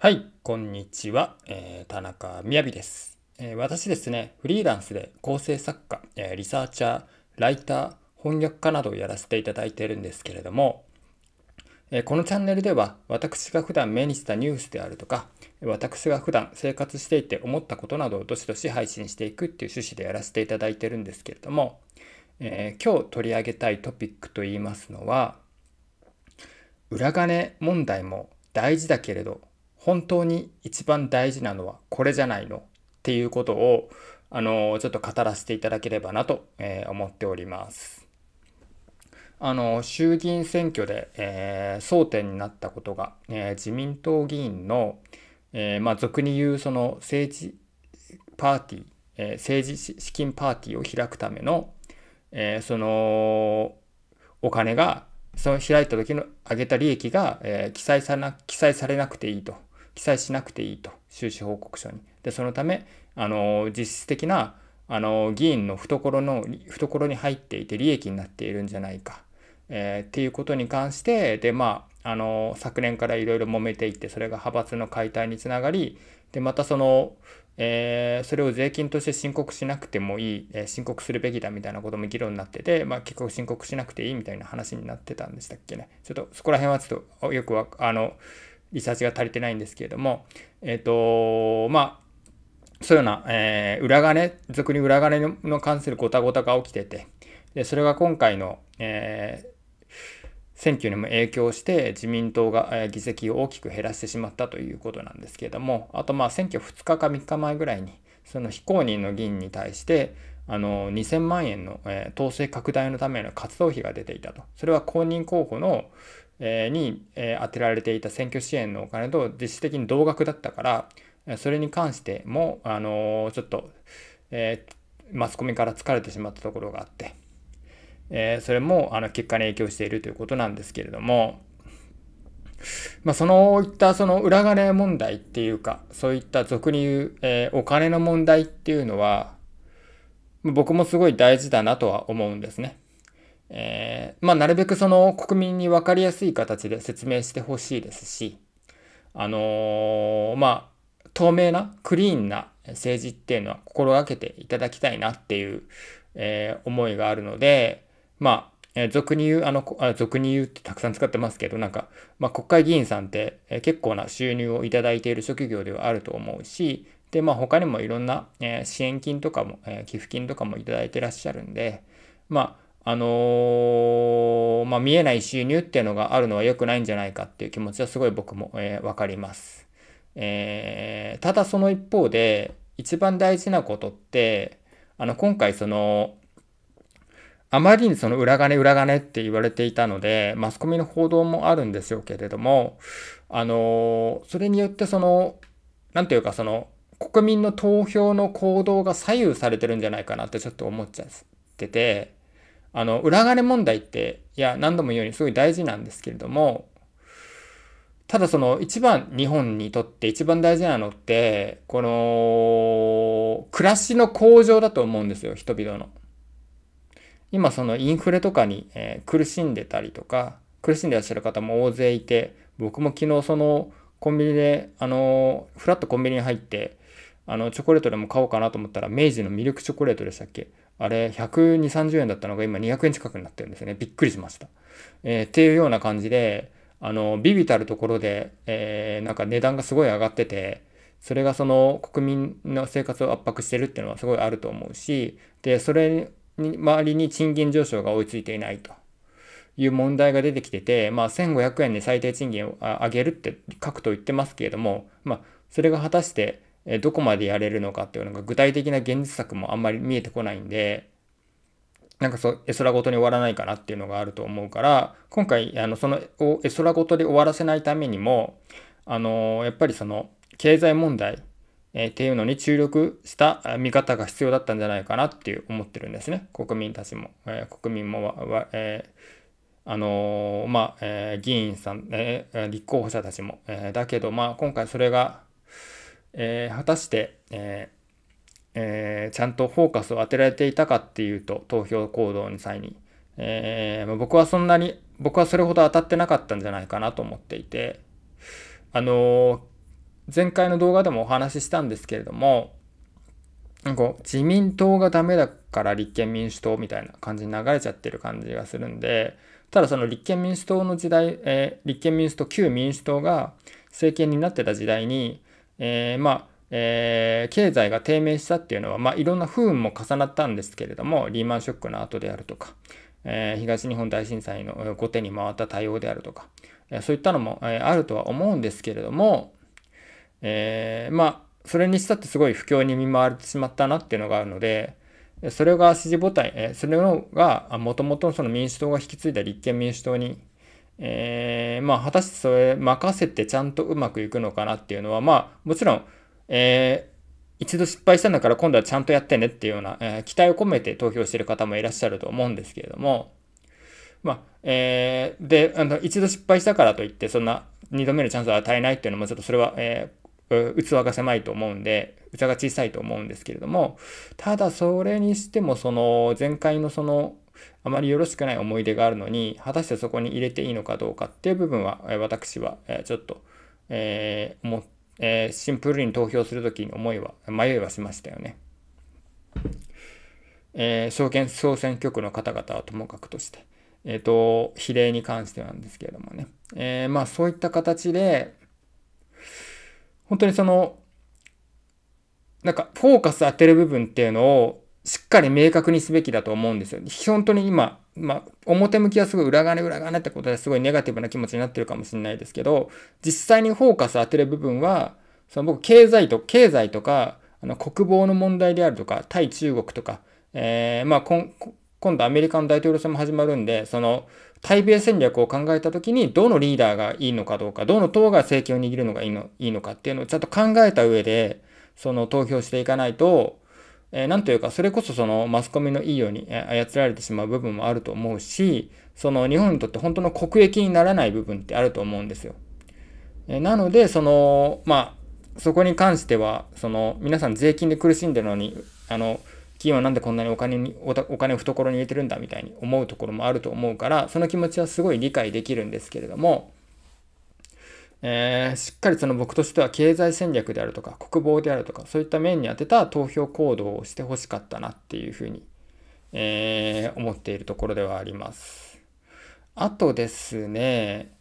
はい、こんにちは。えー、田中みやびです、えー、私ですね、フリーランスで構成作家、えー、リサーチャー、ライター、翻訳家などをやらせていただいているんですけれども、えこのチャンネルでは私が普段目にしたニュースであるとか、私が普段生活していて思ったことなどをどしどし配信していくっていう趣旨でやらせていただいてるんですけれども、え今日取り上げたいトピックといいますのは、裏金問題も大事だけれど本当に一番大事なのはこれじゃないのっていうことをあのちょっと語らせていただければなと、えー、思っております。あの衆議院選挙で、えー、争点になったことが、えー、自民党議員の、えまあ、俗に言うその政治パーティー、え政治資金パーティーを開くための、えそのお金がその開いた時の上げた利益が、え記載さな記載されなくていいと。記載しなくていいと、収支報告書に。で、そのため、あの、実質的な、あの、議員の懐の、懐に入っていて利益になっているんじゃないか、えー、っていうことに関して、で、まあ、あの、昨年からいろいろ揉めていって、それが派閥の解体につながり、で、またその、えー、それを税金として申告しなくてもいい、えー、申告するべきだみたいなことも議論になってて、まあ、結局申告しなくていいみたいな話になってたんでしたっけね。ちょっとそこら辺はちょっとよくわあのリサーチが足りてないんですけれども、えっ、ー、と、まあ、そういうような、えー、裏金、俗に裏金の関するごたごたが起きてて、でそれが今回の、えー、選挙にも影響して自民党が、えー、議席を大きく減らしてしまったということなんですけれども、あとまあ選挙2日か3日前ぐらいに、その非公認の議員に対して、あの2000万円の、えー、統制拡大のための活動費が出ていたと。それは公認候補の、に当てられていた選挙支援のお金と実質的に同額だったからそれに関してもあのちょっと、えマスコミから疲れてしまったところがあって、えそれもあの結果に影響しているということなんですけれども、まあ、そういったその裏金問題っていうかそういった俗に言う、えお金の問題っていうのは僕もすごい大事だなとは思うんですね。えー、まあ、なるべくその国民に分かりやすい形で説明してほしいですし、あのー、まあ、透明な、クリーンな政治っていうのは心がけていただきたいなっていう、えー、思いがあるので、まあ、え俗に言う、あの、あ俗に言うってたくさん使ってますけど、なんか、まあ、国会議員さんって、え結構な収入をいただいている職業ではあると思うし、で、まあ、他にもいろんな、え支援金とかも、え寄付金とかもいただいてらっしゃるんで、まあ、あのー、まあ、見えない収入っていうのがあるのは良くないんじゃないかっていう気持ちはすごい僕も、えー、分かります。えー、ただその一方で一番大事なことってあの今回そのあまりにその裏金裏金って言われていたのでマスコミの報道もあるんでしょうけれどもあのそれによってその何ていうかその国民の投票の行動が左右されてるんじゃないかなってちょっと思っちゃってて。あの、裏金問題って、いや、何度も言うようにすごい大事なんですけれども、ただその一番日本にとって一番大事なのって、この暮らしの向上だと思うんですよ、人々の。今そのインフレとかに、え苦しんでたりとか、苦しんでらっしゃる方も大勢いて、僕も昨日そのコンビニで、あのふらっとコンビニに入って、あの、チョコレートでも買おうかなと思ったら、明治のミルクチョコレートでしたっけあれ、120、30円だったのが今200円近くになってるんですよね。びっくりしました。えー、っていうような感じで、あの、ビビたるところで、えー、なんか値段がすごい上がってて、それがその国民の生活を圧迫してるっていうのはすごいあると思うし、で、それに、周りに賃金上昇が追いついていないという問題が出てきてて、まあ、1500円で最低賃金を上げるって書くと言ってますけれども、まあ、それが果たして、えどこまでやれるのかっていうのが具体的な現実策もあんまり見えてこないんで、なんかそう、絵空ごとに終わらないかなっていうのがあると思うから、今回、あの、その、絵空ごとで終わらせないためにも、あの、やっぱりその、経済問題、えっていうのに注力した見方が必要だったんじゃないかなっていう思ってるんですね。国民たちも、えー、国民もえー、あのー、まあ、え議員さん、え立候補者たちも、えだけど、まあ、今回それがえー、果たして、えーえー、ちゃんとフォーカスを当てられていたかっていうと投票行動の際に、えー、僕はそんなに僕はそれほど当たってなかったんじゃないかなと思っていてあのー、前回の動画でもお話ししたんですけれどもなんか自民党がダメだから立憲民主党みたいな感じに流れちゃってる感じがするんでただその立憲民主党の時代、えー、立憲民主党旧民主党が政権になってた時代にえー、まあ、えー、経済が低迷したっていうのは、まあ、いろんな不運も重なったんですけれども、リーマンショックの後であるとか、えー、東日本大震災の後手に回った対応であるとか、えそういったのも、えあるとは思うんですけれども、えまあ、それにしたってすごい不況に見舞われてしまったなっていうのがあるので、それが支持母体、それのがもともとその民主党が引き継いだ立憲民主党にえー、まあ、果たしてそれ任せてちゃんとうまくいくのかなっていうのは、まあ、もちろん、えー、一度失敗したんだから今度はちゃんとやってねっていうような、えー、期待を込めて投票してる方もいらっしゃると思うんですけれども、まあ、えー、で、あの、一度失敗したからといって、そんな二度目のチャンスを与えないっていうのも、ちょっとそれは、えー、器が狭いと思うんで、器が小さいと思うんですけれども、ただそれにしても、その、前回のその、あまりよろしくない思い出があるのに、果たしてそこに入れていいのかどうかっていう部分は、私は、ちょっと、えー、思えー、シンプルに投票するときに思いは、迷いはしましたよね。えー、証券総選挙区の方々はともかくとして、えっ、ー、と、比例に関してなんですけれどもね。えー、まあそういった形で、本当にその、なんかフォーカス当てる部分っていうのをしっかり明確にすべきだと思うんですよ。本当に今、まあ、表向きはすごい裏金裏金ってことですごいネガティブな気持ちになってるかもしれないですけど、実際にフォーカス当てる部分は、その僕、経済と、経済とか、あの国防の問題であるとか、対中国とか、えー、まあ、今度アメリカの大統領選も始まるんで、その、対米戦略を考えたときに、どのリーダーがいいのかどうか、どの党が政権を握るのがいいのいいのかっていうのをちゃんと考えた上で、その投票していかないと、えー、というか、それこそそのマスコミのいいように操られてしまう部分もあると思うし、その日本にとって本当の国益にならない部分ってあると思うんですよ。えなので、その、まあ、そこに関しては、その、皆さん税金で苦しんでるのに、あの、金はなんでこんなにお金にお金を懐に入れてるんだみたいに思うところもあると思うから、その気持ちはすごい理解できるんですけれども、えー、しっかりその僕としては経済戦略であるとか国防であるとかそういった面に当てた投票行動をしてほしかったなっていうふうに、えー、思っているところではあります。あとですね、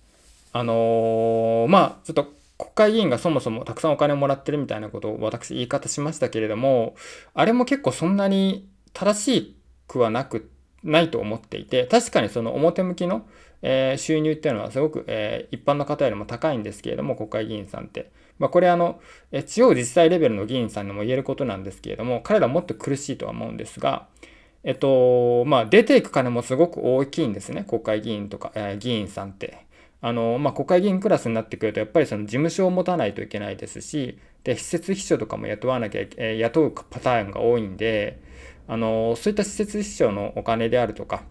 あのー、まあちょっと国会議員がそもそもたくさんお金をもらってるみたいなことを私言い方しましたけれどもあれも結構そんなに正しくはなくないと思っていて確かにその表向きのえー、収入っていうのはすごく、えー、一般の方よりも高いんですけれども、国会議員さんって。まあ、これあの、え地方自治体レベルの議員さんにも言えることなんですけれども、彼らもっと苦しいとは思うんですが、えっと、まあ、出ていく金もすごく大きいんですね、国会議員とか、えー、議員さんって。あの、まあ、国会議員クラスになってくると、やっぱりその事務所を持たないといけないですし、で、施設秘書とかも雇わなきゃ、えー、雇うパターンが多いんで、あの、そういった施設秘書のお金であるとか、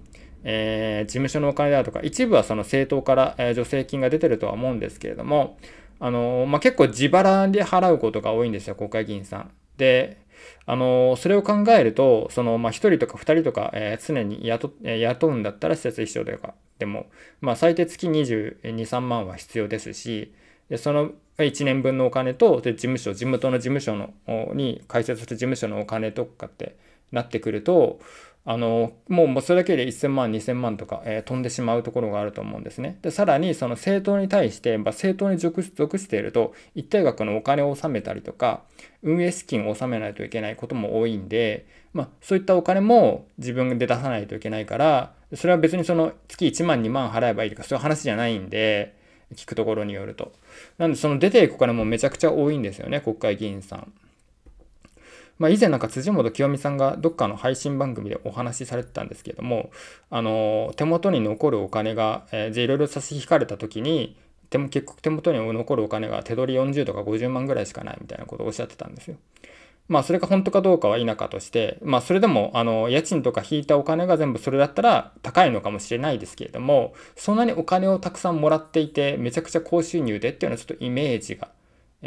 えー、事務所のお金であるとか、一部はその政党から、え助成金が出てるとは思うんですけれども、あのまあ、結構自腹で払うことが多いんですよ、国会議員さん。で、あのそれを考えると、その、まあ、1人とか2人とか、えー、常に雇,、雇うんだったら施設秘書とかでも、まあ、最低月22、3万は必要ですし、でその1年分のお金と、で事務所、地元の事務所のに開設する事務所のお金とかってなってくると、あのもうそれだけで1000万2000万とか、えー、飛んでしまうところがあると思うんですね。でさらにその政党に対して、まあ、政党に属していると一定額のお金を納めたりとか運営資金を納めないといけないことも多いんで、まあ、そういったお金も自分で出さないといけないからそれは別にその月1万2万払えばいいとかそういう話じゃないんで。聞くところによると。なんで、その出ていくお金もめちゃくちゃ多いんですよね、国会議員さん。まあ、以前なんか辻元清美さんがどっかの配信番組でお話しされてたんですけども、あの、手元に残るお金が、えー、じゃいろいろ差し引かれた時に、も結局手元に残るお金が手取り40とか50万ぐらいしかないみたいなことをおっしゃってたんですよ。まあそれが本当かどうかは否かとして、まあそれでもあの家賃とか引いたお金が全部それだったら高いのかもしれないですけれども、そんなにお金をたくさんもらっていてめちゃくちゃ高収入でっていうのはちょっとイメージが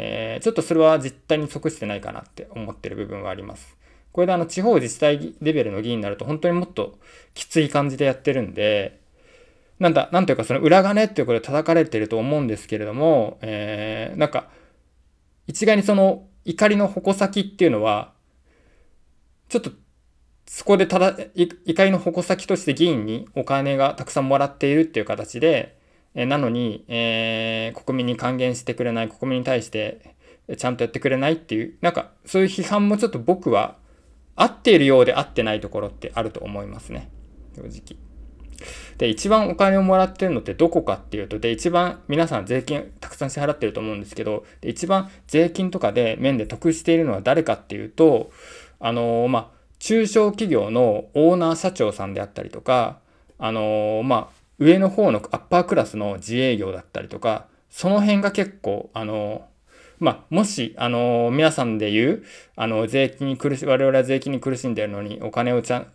えー、ちょっとそれは実態に即してないかなって思ってる部分はあります。これであの地方自治体レベルの議員になると本当にもっときつい感じでやってるんで、なんだ、なんというかその裏金っていうことで叩かれてると思うんですけれども、えー、なんか、一概にその怒りの矛先っていうのは、ちょっとそこでただ、怒りの矛先として議員にお金がたくさんもらっているっていう形で、えなのに、えー、国民に還元してくれない、国民に対してちゃんとやってくれないっていう、なんかそういう批判もちょっと僕は合っているようで合ってないところってあると思いますね。正直。で、一番お金をもらってるのってどこかっていうと、で、一番皆さん税金たくさん支払ってると思うんですけど、で一番税金とかで面で得しているのは誰かっていうと、あのー、まあ、中小企業のオーナー社長さんであったりとか、あのー、まあ、上の方のアッパークラスの自営業だったりとか、その辺が結構、あの、まあ、もし、あの、皆さんで言う、あの、税金に苦し、我々は税金に苦しんでるのに、お金をちゃん、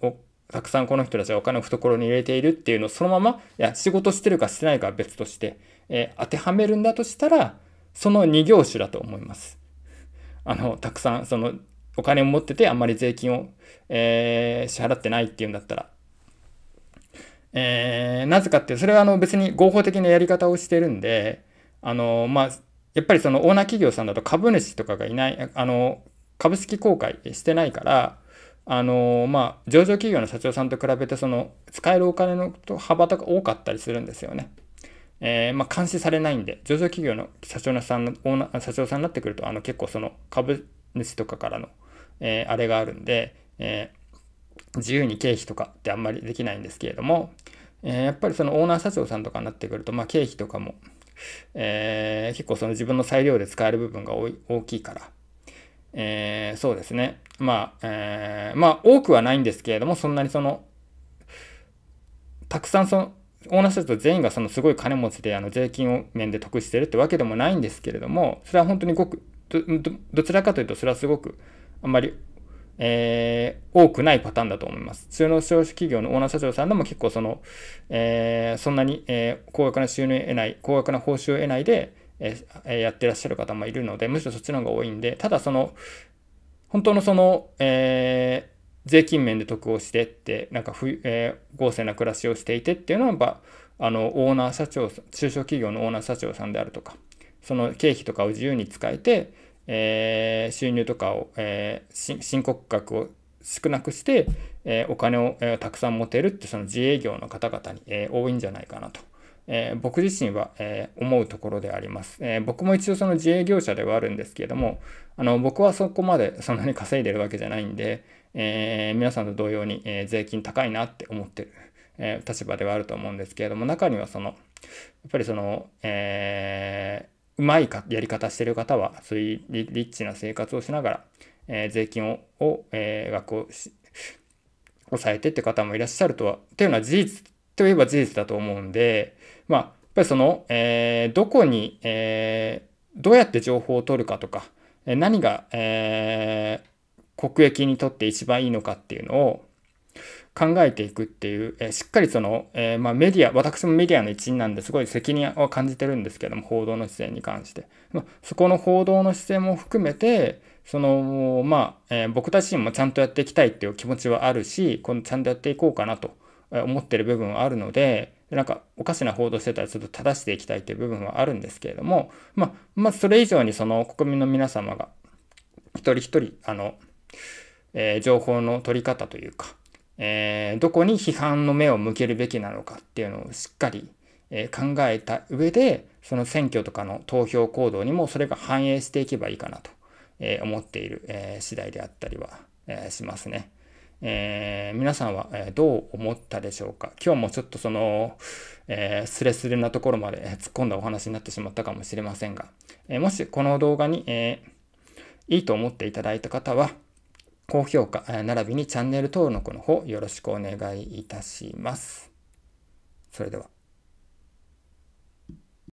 たくさんこの人たちはお金を懐に入れているっていうのをそのまま、いや、仕事してるかしてないかは別として、えー、当てはめるんだとしたら、その2業種だと思います。あの、たくさん、その、お金を持ってて、あんまり税金を、えー、支払ってないっていうんだったら、えー、なぜかってそれはあの別に合法的なやり方をしてるんであのまあやっぱりそのオーナー企業さんだと株主とかがいないあの株式公開してないからあのまあ上場企業の社長さんと比べてその使えるお金の幅とか多かったりするんですよね。えー、まあ、監視されないんで、上場企業の社長さんのオーナー社長さんになってくると、あの結構その株主とかからの、えー、あれがあるんで、えー自由に経費とかってあんまりできないんですけれども、えやっぱりそのオーナー社長さんとかになってくると、ま経費とかも、え結構その自分の裁量で使える部分が大きいから、えー、そうですね。まあ、えー、まあ、多くはないんですけれども、そんなにその、たくさんその、オーナー社長全員がそのすごい金持ちで、あの、税金を面で得してるってわけでもないんですけれども、それは本当にごく、ど、どちらかというと、それはすごく、あんまりえー、多くないパターンだと思います。中の小企業のオーナー社長さんでも結構その、えー、そんなに、えー、高額な収入を得ない、高額な報酬を得ないで、えー、やってらっしゃる方もいるので、むしろそっちの方が多いんで、ただその、本当のその、え税金面で得をしてって、なんか不、え豪勢な暮らしをしていてっていうのは、やっぱ、あの、オーナー社長、中小企業のオーナー社長さんであるとか、その経費とかを自由に使えて、えー、収入とかを、えー、申告額を少なくして、えー、お金を、えー、たくさん持てるってその自営業の方々に、えー、多いんじゃないかなと、えー、僕自身は、えー、思うところであります、えー、僕も一応その自営業者ではあるんですけれどもあの僕はそこまで そんなに稼いでるわけじゃないんで、えー、皆さんと同様に、えー、税金高いなって思ってる、えー、立場ではあると思うんですけれども中にはそのやっぱりその、えー、うまいかやり方してる方は、そういうリッチな生活をしながら、えー、税金を、をえー、額を抑えてって方もいらっしゃるとは、というのは事実といえば事実だと思うんで、まあ、やっぱりその、えー、どこに、えー、どうやって情報を取るかとか、何が、えー、国益にとって一番いいのかっていうのを、考えていくっていう、えー、しっかりその、えー、まあ、メディア、私もメディアの一員なんですごい責任を感じてるんですけども、報道の姿勢に関して。まあ、そこの報道の姿勢も含めて、その、まあ、えー、僕たちもちゃんとやっていきたいっていう気持ちはあるし、このちゃんとやっていこうかなと思ってる部分はあるので、なんかおかしな報道してたらちょっと正していきたいという部分はあるんですけれども、まあ、まあ、それ以上にその国民の皆様が、一人一人、あの、え情報の取り方というか、えー、どこに批判の目を向けるべきなのかっていうのをしっかり、えー、考えた上で、その選挙とかの投票行動にもそれが反映していけばいいかなと、えー、思っている、え次第であったりは、えしますね。え皆さんは、えどう思ったでしょうか今日もちょっとその、えー、スレスレなところまで突っ込んだお話になってしまったかもしれませんが、えもしこの動画に、えいいと思っていただいた方は、高評価、並びにチャンネル登録の方よろしくお願いいたします。それでは。